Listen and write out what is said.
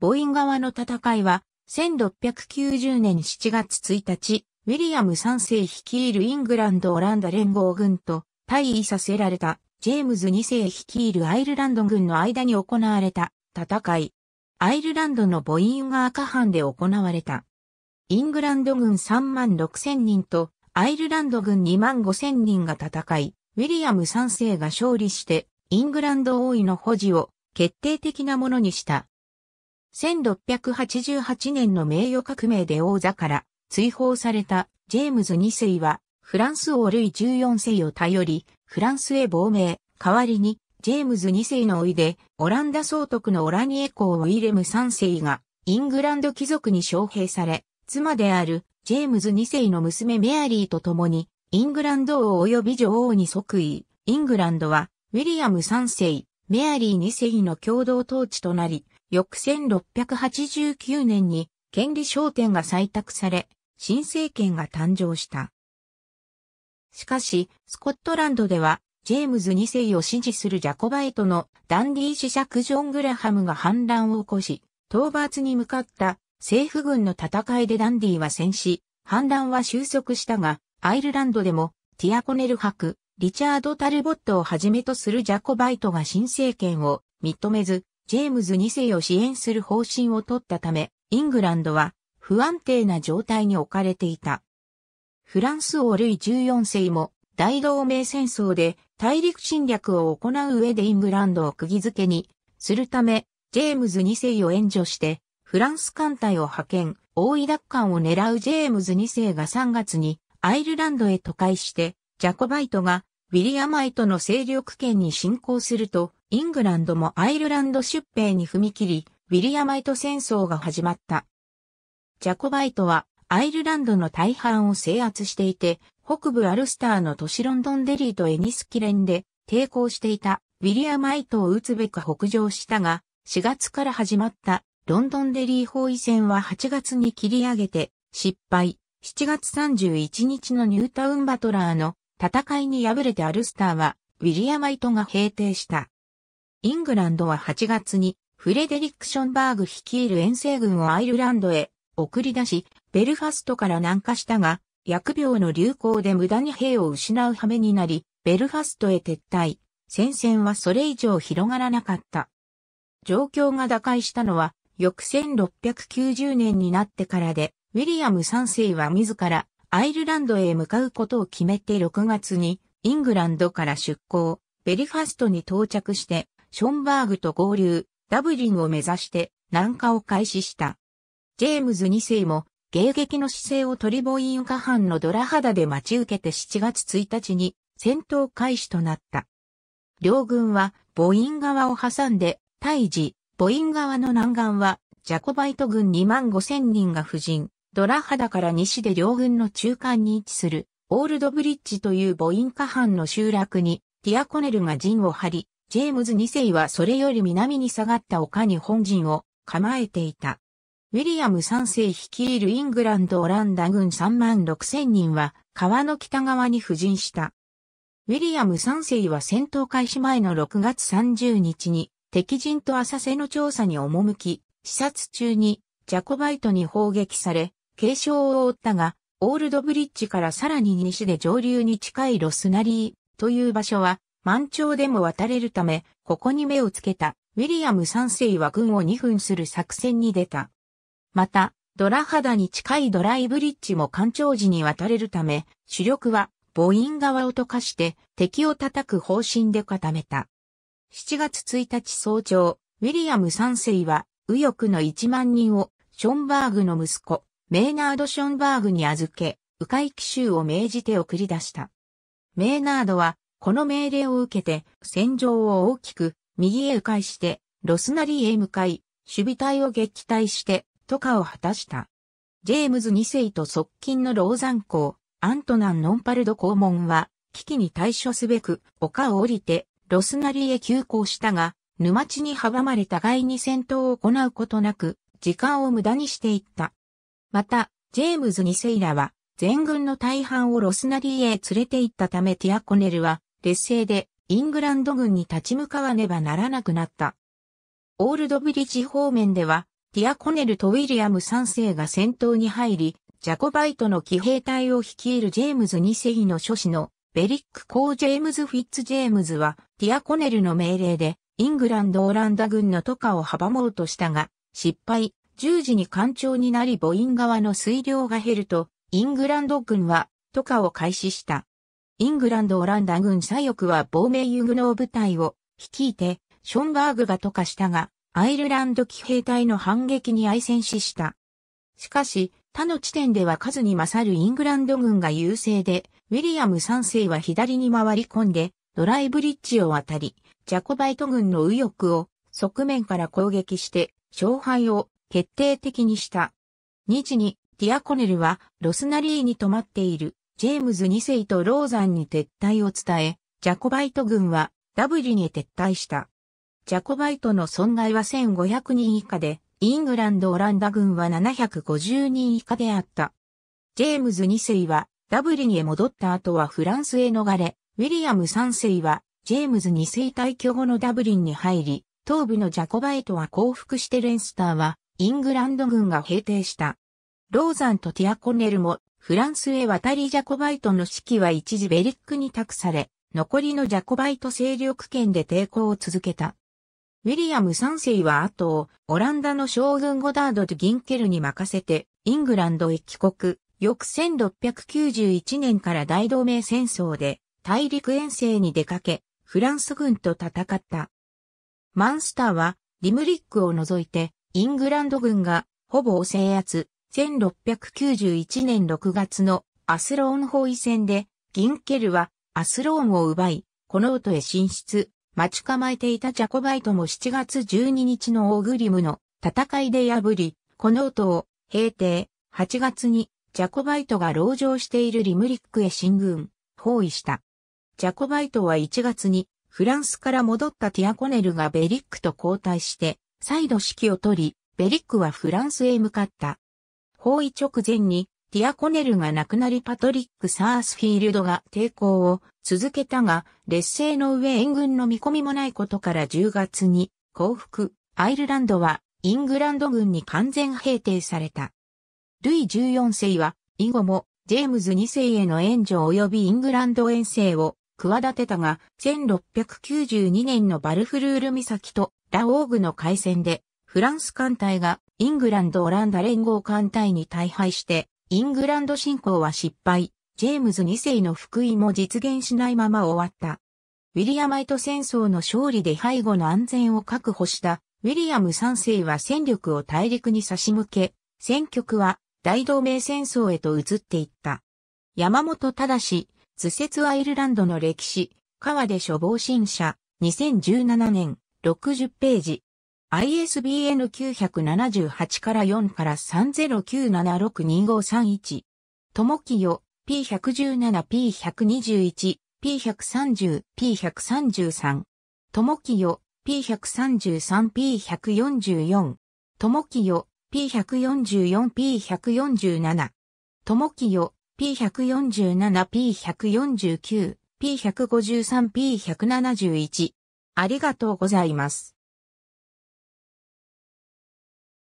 ボイン側の戦いは、1690年7月1日、ウィリアム3世率いるイングランド・オランダ連合軍と対位させられたジェームズ2世率いるアイルランド軍の間に行われた戦い。アイルランドのボインガ赤藩で行われた。イングランド軍3万6千人とアイルランド軍2万5千人が戦い、ウィリアム3世が勝利してイングランド王位の保持を決定的なものにした。1688年の名誉革命で王座から追放されたジェームズ2世はフランス王ルイ14世を頼りフランスへ亡命、代わりにジェームズ2世のいでオランダ総督のオラニエ公ウィレム3世がイングランド貴族に招聘され妻であるジェームズ2世の娘メアリーと共にイングランド王及び女王に即位、イングランドはウィリアム3世、メアリー2世の共同統治となり、翌1689年に権利商店が採択され、新政権が誕生した。しかし、スコットランドでは、ジェームズ2世を支持するジャコバイトのダンディー者クジョン・グラハムが反乱を起こし、討伐に向かった政府軍の戦いでダンディーは戦死、反乱は収束したが、アイルランドでもティアコネル博、リチャード・タルボットをはじめとするジャコバイトが新政権を認めず、ジェームズ2世を支援する方針を取ったため、イングランドは不安定な状態に置かれていた。フランス王ルイ14世も大同盟戦争で大陸侵略を行う上でイングランドを釘付けにするため、ジェームズ2世を援助して、フランス艦隊を派遣、大井奪還を狙うジェームズ2世が3月にアイルランドへ都会して、ジャコバイトがウィリアマイトの勢力圏に侵攻すると、イングランドもアイルランド出兵に踏み切り、ウィリアマイト戦争が始まった。ジャコバイトはアイルランドの大半を制圧していて、北部アルスターの都市ロンドンデリーとエニスキレンで抵抗していたウィリアマイトを打つべく北上したが、4月から始まったロンドンデリー包囲戦は8月に切り上げて失敗。7月31日のニュータウンバトラーの戦いに敗れてアルスターはウィリアマイトが平定した。イングランドは8月にフレデリック・ションバーグ率いる遠征軍をアイルランドへ送り出し、ベルファストから南下したが、薬病の流行で無駄に兵を失う羽目になり、ベルファストへ撤退。戦線はそれ以上広がらなかった。状況が打開したのは、翌1690年になってからで、ウィリアム3世は自らアイルランドへ向かうことを決めて6月にイングランドから出港、ベリファストに到着してションバーグと合流、ダブリンを目指して南下を開始した。ジェームズ2世も迎撃の姿勢をトリボイン下半のドラ肌で待ち受けて7月1日に戦闘開始となった。両軍はボイン側を挟んで退治、ボイン側の南岸はジャコバイト軍2万5千人が布陣、ドラ肌から西で両軍の中間に位置するオールドブリッジというボイン下半の集落にティアコネルが陣を張り、ジェームズ2世はそれより南に下がった丘に本陣を構えていた。ウィリアム3世率いるイングランド・オランダ軍3万6千人は川の北側に布陣した。ウィリアム3世は戦闘開始前の6月30日に敵陣と浅瀬の調査に赴き、視察中にジャコバイトに砲撃され、軽傷を負ったが、オールドブリッジからさらに西で上流に近いロスナリーという場所は満潮でも渡れるため、ここに目をつけた、ウィリアム三世は軍を2分する作戦に出た。また、ドラ肌に近いドライブリッジも干潮時に渡れるため、主力は母音側を溶かして敵を叩く方針で固めた。7月1日早朝、ウィリアム3世は右翼の1万人をションバーグの息子、メーナード・ションバーグに預け、迂回奇襲を命じて送り出した。メーナードはこの命令を受けて、戦場を大きく、右へ迂回して、ロスナリーへ向かい、守備隊を撃退して、渡河を果たした。ジェームズ2世と側近のローザン公、アントナン・ノンパルド公門は、危機に対処すべく、丘を降りて、ロスナリーへ急行したが、沼地に阻まれ互いに戦闘を行うことなく、時間を無駄にしていった。また、ジェームズ2世らは、全軍の大半をロスナリーへ連れて行ったためティアコネルは、劣勢でイングランド軍に立ち向かわねばならなくなった。オールドブリッジ方面では、ティアコネルとウィリアム3世が戦闘に入り、ジャコバイトの騎兵隊を率いるジェームズ2世の諸子のベリック・コー・ジェームズ・フィッツ・ジェームズは、ティアコネルの命令で、イングランド・オランダ軍の渡河を阻もうとしたが、失敗、十時に艦長になり母音側の水量が減ると、イングランド軍は渡河を開始した。イングランド・オランダ軍左翼は亡命ユグノー部隊を率いて、ションバーグが渡かしたが、アイルランド騎兵隊の反撃に愛戦死した。しかし、他の地点では数に勝るイングランド軍が優勢で、ウィリアム3世は左に回り込んで、ドライブリッジを渡り、ジャコバイト軍の右翼を側面から攻撃して、勝敗を決定的にした。2時に、ディアコネルはロスナリーに泊まっているジェームズ2世とローザンに撤退を伝え、ジャコバイト軍はダブリに撤退した。ジャコバイトの損害は1500人以下で、イングランド・オランダ軍は750人以下であった。ジェームズ2世はダブリンへ戻った後はフランスへ逃れ、ウィリアム3世はジェームズ2世退去後のダブリンに入り、東部のジャコバイトは降伏してレンスターはイングランド軍が平定した。ローザンとティアコネルもフランスへ渡りジャコバイトの指揮は一時ベリックに託され、残りのジャコバイト勢力圏で抵抗を続けた。ウィリアム3世は後をオランダの将軍ゴダード・ドギンケルに任せてイングランドへ帰国。翌1691年から大同盟戦争で大陸遠征に出かけ、フランス軍と戦った。マンスターはリムリックを除いてイングランド軍がほぼ制圧、1691年6月のアスローン包囲戦で、ギンケルはアスローンを奪い、この音へ進出、待ち構えていたジャコバイトも7月12日のオーグリムの戦いで破り、この音を平定、8月にジャコバイトが籠城しているリムリックへ進軍、包囲した。ジャコバイトは1月にフランスから戻ったティアコネルがベリックと交代して、再度指揮を取り、ベリックはフランスへ向かった。包囲直前にティアコネルが亡くなりパトリック・サースフィールドが抵抗を続けたが、劣勢の上援軍の見込みもないことから10月に降伏、アイルランドはイングランド軍に完全平定された。ルイ14世は以後もジェームズ2世への援助及びイングランド遠征を企てたが、1692年のバルフルール岬とラオーグの海戦でフランス艦隊がイングランド・オランダ連合艦隊に大敗して、イングランド侵攻は失敗、ジェームズ2世の福井も実現しないまま終わった。ウィリアマイト戦争の勝利で背後の安全を確保したウィリアム3世は戦力を大陸に差し向け、戦局は大同盟戦争へと移っていった。山本忠、図説アイルランドの歴史、川で処方新社、2017年、60ページ。ISBN 978から4から30976253 1ともきよ、P117P121 P130 P133 ともきよ、P133 P144 ともきよ、P144 P147 ともきよ、P147 P149 P153 P171 ありがとうございます。